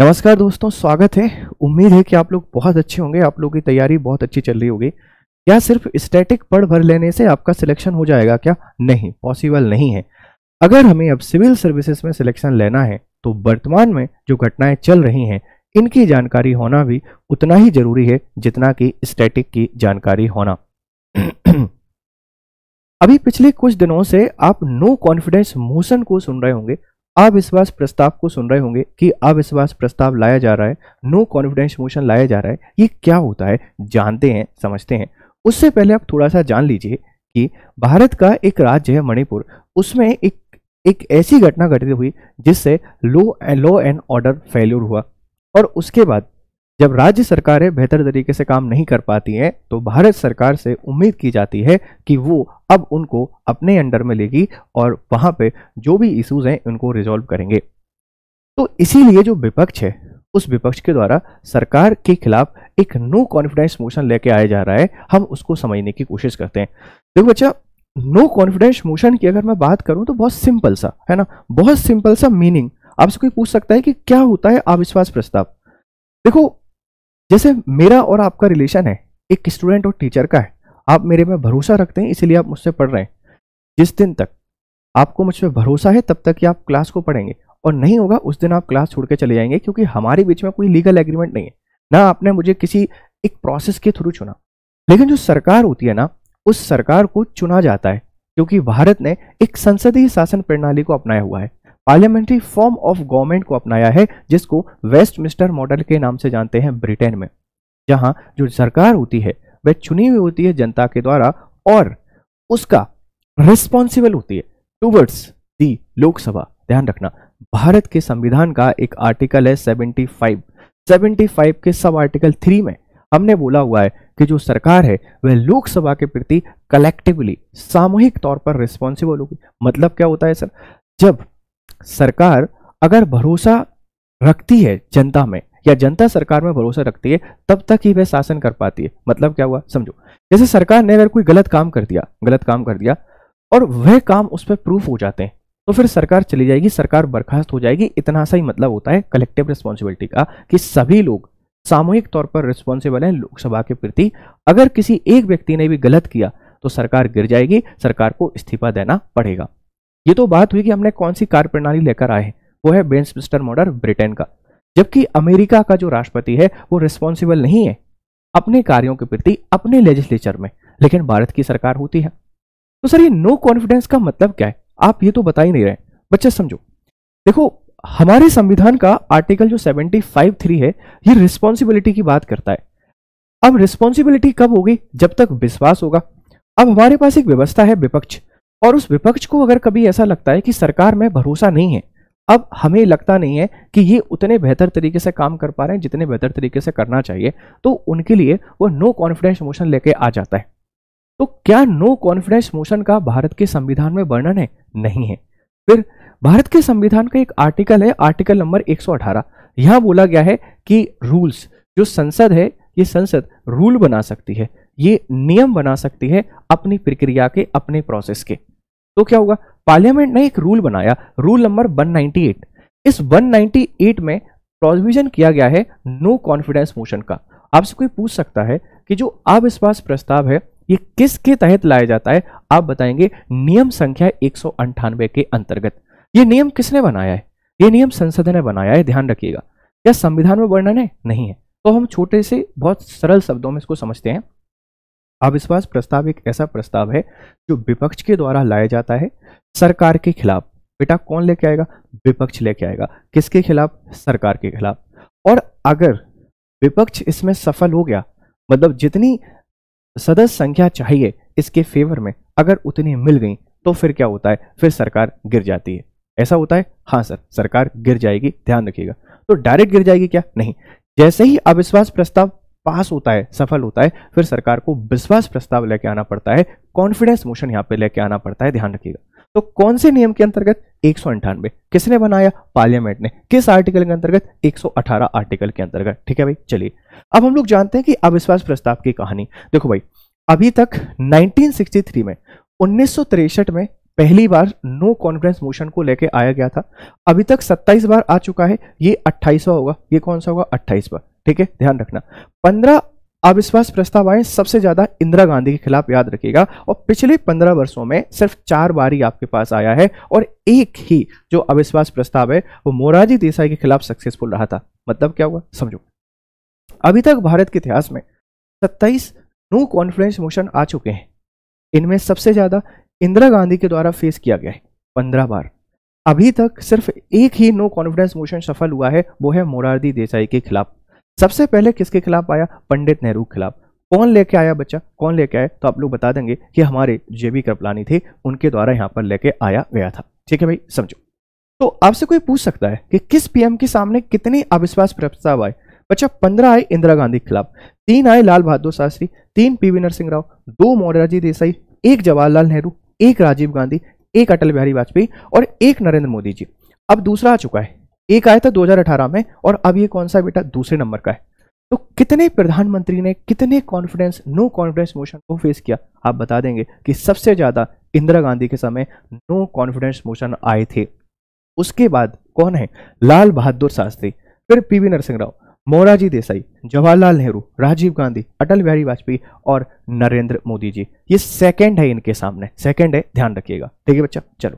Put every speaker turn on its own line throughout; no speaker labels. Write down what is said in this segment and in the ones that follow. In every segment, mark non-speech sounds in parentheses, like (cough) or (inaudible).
नमस्कार दोस्तों स्वागत है उम्मीद है कि आप लोग बहुत अच्छे होंगे आप लोगों की तैयारी बहुत अच्छी चल रही होगी क्या सिर्फ स्टैटिक पढ़ भर लेने से आपका सिलेक्शन हो जाएगा क्या नहीं पॉसिबल नहीं है अगर हमें अब सिविल सर्विसेज में सिलेक्शन लेना है तो वर्तमान में जो घटनाएं चल रही हैं इनकी जानकारी होना भी उतना ही जरूरी है जितना कि स्टैटिक की जानकारी होना (clears throat) अभी पिछले कुछ दिनों से आप नो कॉन्फिडेंस मोशन को सुन रहे होंगे अविश्वास प्रस्ताव को सुन रहे होंगे कि अविश्वास प्रस्ताव लाया जा रहा है नो कॉन्फिडेंस मोशन लाया जा रहा है ये क्या होता है जानते हैं समझते हैं उससे पहले आप थोड़ा सा जान लीजिए कि भारत का एक राज्य है मणिपुर उसमें एक एक ऐसी घटना घटित हुई जिससे लो लॉ एंड ऑर्डर फेल्यूर हुआ और उसके बाद जब राज्य सरकारें बेहतर तरीके से काम नहीं कर पाती हैं तो भारत सरकार से उम्मीद की जाती है कि वो अब उनको अपने अंडर में लेगी और वहाँ पे जो भी इश्यूज हैं उनको रिजॉल्व करेंगे तो इसीलिए जो विपक्ष है उस विपक्ष के द्वारा सरकार के खिलाफ एक नो कॉन्फिडेंस मोशन लेके आया जा रहा है हम उसको समझने की कोशिश करते हैं देखो बच्चा नो कॉन्फिडेंस मोशन की अगर मैं बात करूं तो बहुत सिंपल सा है ना बहुत सिंपल सा मीनिंग आपसे कोई पूछ सकता है कि क्या होता है अविश्वास प्रस्ताव देखो जैसे मेरा और आपका रिलेशन है एक स्टूडेंट और टीचर का है आप मेरे में भरोसा रखते हैं इसलिए आप मुझसे पढ़ रहे हैं जिस दिन तक आपको मुझ पर भरोसा है तब तक कि आप क्लास को पढ़ेंगे और नहीं होगा उस दिन आप क्लास छोड़ के चले जाएंगे क्योंकि हमारे बीच में कोई लीगल एग्रीमेंट नहीं है ना आपने मुझे किसी एक प्रोसेस के थ्रू चुना लेकिन जो सरकार होती है ना उस सरकार को चुना जाता है क्योंकि भारत ने एक संसदीय शासन प्रणाली को अपनाया हुआ है पार्लियामेंट्री फॉर्म ऑफ गवर्नमेंट को अपनाया है जिसको वेस्टमिस्टर मॉडल के नाम से जानते हैं ब्रिटेन में जहां जो सरकार होती है वह चुनी हुई होती है जनता के द्वारा और उसका रिस्पॉन्सिबल होती है टूवर्ड्स दी लोकसभा ध्यान रखना भारत के संविधान का एक आर्टिकल है 75 75 के सब आर्टिकल थ्री में हमने बोला हुआ है कि जो सरकार है वह लोकसभा के प्रति कलेक्टिवली सामूहिक तौर पर रिस्पॉन्सिबल होगी मतलब क्या होता है सर जब सरकार अगर भरोसा रखती है जनता में या जनता सरकार में भरोसा रखती है तब तक ही वह शासन कर पाती है मतलब क्या हुआ समझो जैसे सरकार ने अगर कोई गलत काम कर दिया गलत काम कर दिया और वह काम उस पर प्रूफ हो जाते हैं तो फिर सरकार चली जाएगी सरकार बर्खास्त हो जाएगी इतना सा ही मतलब होता है कलेक्टिव रिस्पॉन्सिबिलिटी का कि सभी लोग सामूहिक तौर पर रिस्पॉन्सिबल हैं लोकसभा के प्रति अगर किसी एक व्यक्ति ने भी गलत किया तो सरकार गिर जाएगी सरकार को इस्तीफा देना पड़ेगा ये तो बात हुई कि हमने कौन सी कार्य प्रणाली लेकर आए हैं वो है मिस्टर मॉडर ब्रिटेन का जबकि अमेरिका का जो राष्ट्रपति है वो रिस्पॉन्सिबल नहीं है अपने कार्यों के प्रति अपने लेजिस्लेचर में लेकिन भारत की सरकार होती है तो सर ये नो कॉन्फिडेंस का मतलब क्या है आप ये तो बता ही नहीं रहे बच्चे समझो देखो हमारे संविधान का आर्टिकल जो सेवेंटी फाइव थ्री है ये रिस्पॉन्सिबिलिटी की बात करता है अब रिस्पॉन्सिबिलिटी कब होगी जब तक विश्वास होगा अब हमारे पास एक व्यवस्था है विपक्ष और उस विपक्ष को अगर कभी ऐसा लगता है कि सरकार में भरोसा नहीं है अब हमें लगता नहीं है कि ये उतने बेहतर तरीके से काम कर पा रहे हैं जितने बेहतर तरीके से करना चाहिए तो उनके लिए वो नो कॉन्फिडेंस मोशन लेके आ जाता है तो क्या नो कॉन्फिडेंस मोशन का भारत के संविधान में वर्णन है नहीं है फिर भारत के संविधान का एक आर्टिकल है आर्टिकल नंबर 118 यहां बोला गया है कि रूल्स जो संसद है ये संसद रूल बना सकती है ये नियम बना सकती है अपनी प्रक्रिया के अपने प्रोसेस के तो क्या होगा पार्लियामेंट ने एक रूल बनाया रूल नंबर 198 इस 198 में प्रोविजन किया गया है नो कॉन्फिडेंस मोशन का आपसे कोई पूछ सकता है कि जो अविश्वास प्रस्ताव है ये किसके तहत लाया जाता है आप बताएंगे नियम संख्या एक के अंतर्गत ये नियम किसने बनाया है ये नियम संसद ने बनाया है ध्यान रखिएगा क्या संविधान में वर्णन है नहीं है तो हम छोटे से बहुत सरल शब्दों में इसको समझते हैं अविश्वास प्रस्ताव एक ऐसा प्रस्ताव है जो विपक्ष के द्वारा लाया जाता है सरकार के खिलाफ बेटा कौन लेके आएगा विपक्ष लेके आएगा किसके खिलाफ सरकार के खिलाफ और अगर विपक्ष इसमें सफल हो गया मतलब जितनी सदस्य संख्या चाहिए इसके फेवर में अगर उतनी मिल गई तो फिर क्या होता है फिर सरकार गिर जाती है ऐसा होता है हाँ सर सरकार गिर जाएगी ध्यान रखिएगा तो डायरेक्ट गिर जाएगी क्या नहीं जैसे ही अविश्वास प्रस्ताव पास होता है सफल होता है फिर सरकार को विश्वास प्रस्ताव लेके आना पड़ता है कॉन्फिडेंस मोशन यहाँ पे लेके आना पड़ता है ध्यान रखिएगा तो कौन से नियम के अंतर्गत एक किसने बनाया पार्लियामेंट ने किस आर्टिकल के अंतर्गत 118 आर्टिकल के अंतर्गत ठीक है भाई चलिए अब हम लोग जानते हैं कि अविश्वास प्रस्ताव की कहानी देखो भाई अभी तक 1963 में उन्नीस में पहली बार नो कॉन्फिडेंस मोशन को लेके आया गया था अभी तक 27 बार आ चुका है ये 28वां होगा ये कौन सा होगा 28 बार ठीक है ध्यान रखना पंद्रह अविश्वास प्रस्ताव आए सबसे ज्यादा इंदिरा गांधी के खिलाफ याद रखिएगा और पिछले पंद्रह वर्षों में सिर्फ चार बार ही आपके पास आया है और एक ही जो अविश्वास प्रस्ताव है वो मोरारजी देसाई के खिलाफ सक्सेसफुल रहा था मतलब क्या हुआ समझो अभी तक भारत के इतिहास में सत्ताईस नो कॉन्फिडेंस मोशन आ चुके हैं इनमें सबसे ज्यादा इंदिरा गांधी के द्वारा फेस किया गया है पंद्रह बार अभी तक सिर्फ एक ही नो कॉन्फिडेंस मोशन सफल हुआ है वो है मोरारदी देसाई के खिलाफ सबसे पहले किसके खिलाफ आया पंडित नेहरू के खिलाफ कौन लेके आया बच्चा कौन लेके आया तो आप लोग बता देंगे कि हमारे जेबी कृपलानी थे उनके द्वारा यहाँ पर लेके आया गया था ठीक है भाई समझो तो आपसे कोई पूछ सकता है कि किस पीएम के सामने कितने अविश्वास प्रस्ताव आए बच्चा पंद्रह आए इंदिरा गांधी के खिलाफ तीन आए लाल बहादुर शास्त्री तीन पीवी नरसिंह राव दो मोरारजी देसाई एक जवाहरलाल नेहरू एक राजीव गांधी एक अटल बिहारी वाजपेयी और एक नरेंद्र मोदी जी अब दूसरा आ चुका है एक आया था दो में और अब ये कौन सा बेटा दूसरे नंबर का है तो कितने प्रधानमंत्री ने कितने कॉन्फिडेंस नो कॉन्फिडेंस मोशन को फेस किया आप बता देंगे कि सबसे ज़्यादा इंदिरा गांधी के समय नो कॉन्फिडेंस मोशन आए थे उसके बाद कौन है लाल बहादुर शास्त्री फिर पीवी नरसिंह राव मोराजी देसाई जवाहरलाल नेहरू राजीव गांधी अटल बिहारी वाजपेयी और नरेंद्र मोदी जी ये सेकेंड है इनके सामने सेकेंड है ध्यान रखिएगा ठीक है बच्चा चलो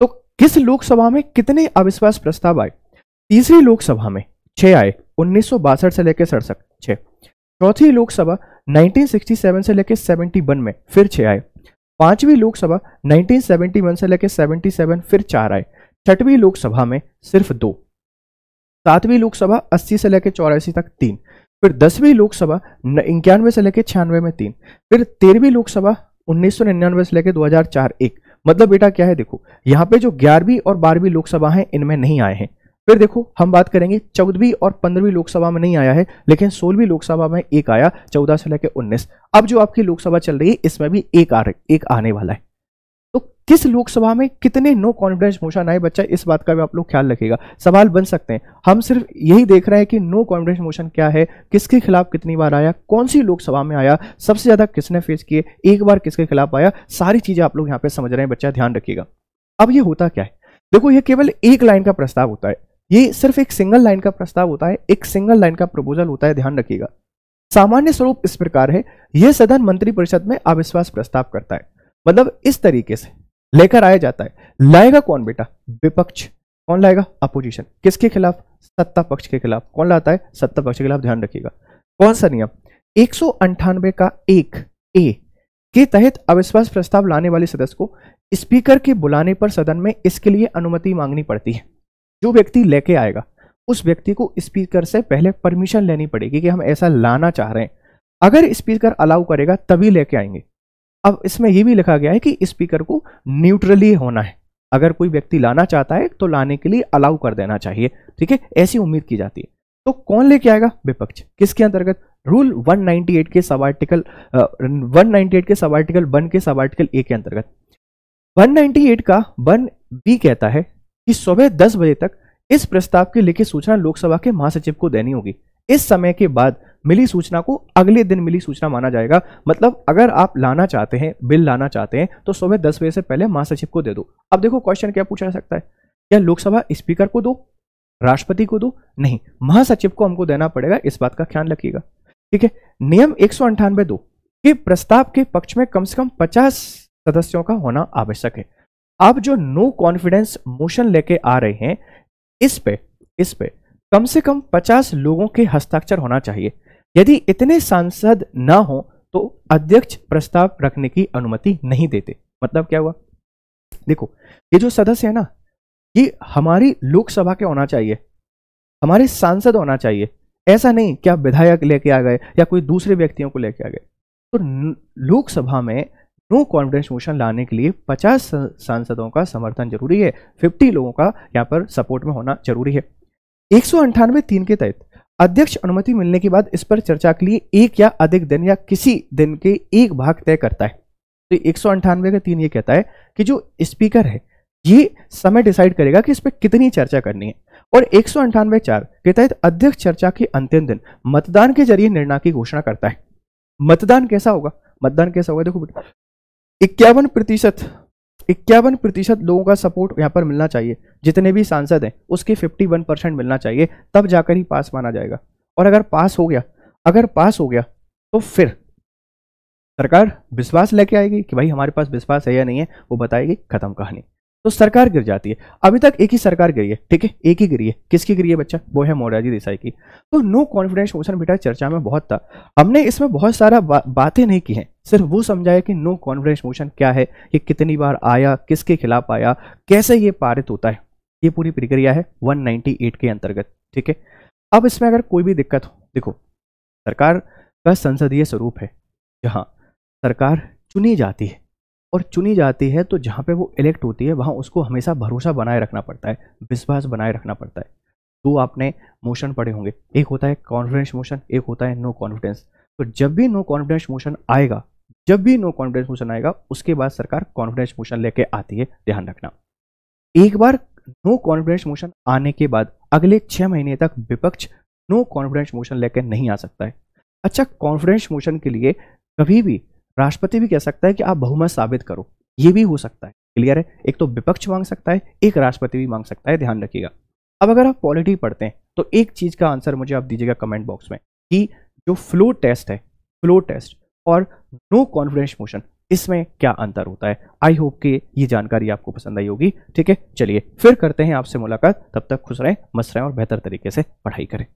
तो किस लोकसभा में कितने अविश्वास प्रस्ताव आए तीसरी लोकसभा में छः आए उन्नीस से लेकर सड़सठ छः चौथी लोकसभा 1967 से लेकर 71 में फिर छः आए पांचवी लोकसभा 1971 से लेकर 77 फिर चार आए छठवीं लोकसभा में सिर्फ दो सातवीं लोकसभा 80 से लेकर चौरासी तक तीन फिर दसवीं लोकसभा इक्यानवे से लेकर छियानवे में तीन फिर तेरहवीं लोकसभा 1999 से लेकर 2004 एक मतलब बेटा क्या है देखो यहाँ पे जो ग्यारहवीं और बारहवीं लोकसभा हैं इनमें नहीं आए हैं फिर देखो हम बात करेंगे चौदहवीं और पंद्रहवीं लोकसभा में नहीं आया है लेकिन सोलहवीं लोकसभा में एक आया चौदह से लेकर उन्नीस अब जो आपकी लोकसभा चल रही है इसमें भी एक आ रही एक आने वाला है तो किस लोकसभा में कितने नो कॉन्फिडेंस मोशन आए बच्चा इस बात का भी आप लोग ख्याल रखेगा सवाल बन सकते हैं हम सिर्फ यही देख रहे हैं कि नो कॉन्फिडेंस मोशन क्या है किसके खिलाफ कितनी बार आया कौन सी लोकसभा में आया सबसे ज्यादा किसने फेस किए एक बार किसके खिलाफ आया सारी चीजें आप लोग यहाँ पे समझ रहे हैं बच्चा ध्यान रखिएगा अब ये होता क्या है देखो ये केवल एक लाइन का प्रस्ताव होता है ये सिर्फ एक सिंगल लाइन का प्रस्ताव होता है एक सिंगल लाइन का प्रपोजल होता है ध्यान रखिएगा सामान्य स्वरूप इस प्रकार है यह सदन मंत्रिपरिषद में अविश्वास प्रस्ताव करता है मतलब इस तरीके से लेकर आया जाता है लाएगा कौन बेटा विपक्ष कौन लाएगा अपोजिशन किसके खिलाफ सत्ता पक्ष के खिलाफ कौन लाता है सत्ता पक्ष के खिलाफ ध्यान रखिएगा कौन सा नियम एक का एक ए के तहत अविश्वास प्रस्ताव लाने वाले सदस्य को स्पीकर के बुलाने पर सदन में इसके लिए अनुमति मांगनी पड़ती है जो व्यक्ति लेके आएगा उस व्यक्ति को स्पीकर से पहले परमिशन लेनी पड़ेगी कि हम ऐसा लाना चाह रहे हैं अगर स्पीकर अलाउ करेगा तभी लेके आएंगे अब इसमें यह भी लिखा गया है कि स्पीकर को न्यूट्रली होना है अगर कोई व्यक्ति लाना चाहता है तो लाने के लिए अलाउ कर देना चाहिए ठीक है ऐसी उम्मीद की जाती है तो कौन लेके आएगा विपक्ष किसके अंतर्गत रूल 198 के सब आर्टिकल वन के सब आर्टिकल वन के सब आर्टिकल ए के अंतर्गत 198 का वन बी कहता है कि सुबह दस बजे तक इस प्रस्ताव की लिखित सूचना लोकसभा के महासचिव को देनी होगी इस समय के बाद मिली सूचना को अगले दिन मिली सूचना माना जाएगा मतलब अगर आप लाना चाहते हैं बिल लाना चाहते हैं तो सुबह दस बजे से पहले महासचिव को दे दो अब देखो क्वेश्चन क्या पूछा जा सकता है क्या लोकसभा स्पीकर को दो राष्ट्रपति को दो नहीं महासचिव को हमको देना पड़ेगा इस बात का ख्याल रखिएगा ठीक है नियम एक सौ दो कि प्रस्ताव के पक्ष में कम से कम पचास सदस्यों का होना आवश्यक है आप जो नो कॉन्फिडेंस मोशन लेके आ रहे हैं इस पे इस पे कम से कम 50 लोगों के हस्ताक्षर होना चाहिए यदि इतने सांसद ना हो तो अध्यक्ष प्रस्ताव रखने की अनुमति नहीं देते मतलब क्या हुआ देखो ये जो सदस्य है ना ये हमारी लोकसभा के होना चाहिए हमारे सांसद होना चाहिए ऐसा नहीं क्या विधायक लेके आ गए या कोई दूसरे व्यक्तियों को लेके आ गए तो लोकसभा में नो कॉन्फिडेंस मोशन लाने के लिए 50 सांसदों का समर्थन जरूरी है 50 लोगों का यहाँ पर सपोर्ट में होना जरूरी है एक सौ अंठानवे तीन के तहत अध्यक्ष अनुमति मिलने के बाद इस पर चर्चा के लिए एक या अधिक दिन या किसी दिन के एक भाग तय करता है तो एक सौ अंठानवे का तीन ये कहता है कि जो स्पीकर है ये समय डिसाइड करेगा कि इस पर कितनी चर्चा करनी है और एक सौ अंठानवे चार के तहत अध्यक्ष चर्चा के अंतिम दिन मतदान के जरिए निर्णय की घोषणा करता है मतदान कैसा होगा मतदान कैसा होगा देखो बेटा इक्यावन प्रतिशत इक्यावन प्रतिशत लोगों का सपोर्ट यहाँ पर मिलना चाहिए जितने भी सांसद हैं उसके 51 परसेंट मिलना चाहिए तब जाकर ही पास माना जाएगा और अगर पास हो गया अगर पास हो गया तो फिर सरकार विश्वास लेके आएगी कि भाई हमारे पास विश्वास है या नहीं है वो बताएगी खत्म कहानी तो सरकार गिर जाती है अभी तक एक ही सरकार गिरी है ठीक है एक ही गिरी है किसकी गिरी है बच्चा वो है मोरारजी देसाई की तो नो कॉन्फिडेंस मोशन बेटा चर्चा में बहुत था हमने इसमें बहुत सारा बा, बातें नहीं की हैं सिर्फ वो समझाया कि नो कॉन्फिडेंस मोशन क्या है ये कितनी बार आया किसके खिलाफ आया कैसे ये पारित होता है ये पूरी प्रक्रिया है 198 के अंतर्गत ठीक है अब इसमें अगर कोई भी दिक्कत हो देखो सरकार का संसदीय स्वरूप है जहाँ सरकार चुनी जाती है और चुनी जाती है तो जहाँ पे वो इलेक्ट होती है वहाँ उसको हमेशा भरोसा बनाए रखना पड़ता है विश्वास बनाए रखना पड़ता है दो आपने मोशन पड़े होंगे एक होता है कॉन्फिडेंस मोशन एक होता है नो कॉन्फिडेंस तो जब भी नो कॉन्फिडेंस मोशन आएगा जब भी नो कॉन्फिडेंस मोशन आएगा उसके बाद सरकार कॉन्फिडेंस मोशन लेके आती है ध्यान रखना एक बार नो कॉन्फिडेंस मोशन आने के बाद अगले छह महीने तक विपक्ष नो कॉन्फिडेंस मोशन लेकर नहीं आ सकता है अच्छा कॉन्फिडेंस मोशन के लिए कभी भी राष्ट्रपति भी कह सकता है कि आप बहुमत साबित करो ये भी हो सकता है क्लियर है एक तो विपक्ष मांग सकता है एक राष्ट्रपति भी मांग सकता है ध्यान रखिएगा अब अगर आप पॉलिटी पढ़ते हैं तो एक चीज़ का आंसर मुझे आप दीजिएगा कमेंट बॉक्स में कि जो फ्लो टेस्ट है फ्लो टेस्ट और नो कॉन्फिडेंस मोशन इसमें क्या अंतर होता है आई होप कि ये जानकारी आपको पसंद आई होगी ठीक है चलिए फिर करते हैं आपसे मुलाकात तब तक खुश रहें मस्त रहें और बेहतर तरीके से पढ़ाई करें